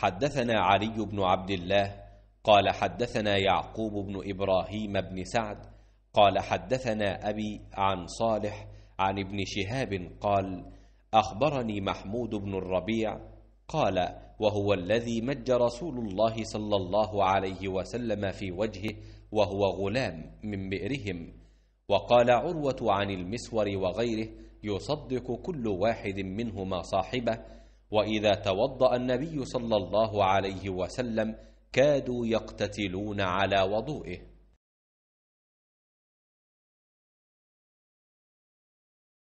حدثنا علي بن عبد الله قال حدثنا يعقوب بن إبراهيم بن سعد قال حدثنا أبي عن صالح عن ابن شهاب قال أخبرني محمود بن الربيع قال وهو الذي مج رسول الله صلى الله عليه وسلم في وجهه وهو غلام من بئرهم وقال عروة عن المسور وغيره يصدق كل واحد منهما صاحبه وإذا توضأ النبي صلى الله عليه وسلم كادوا يقتتلون على وضوئه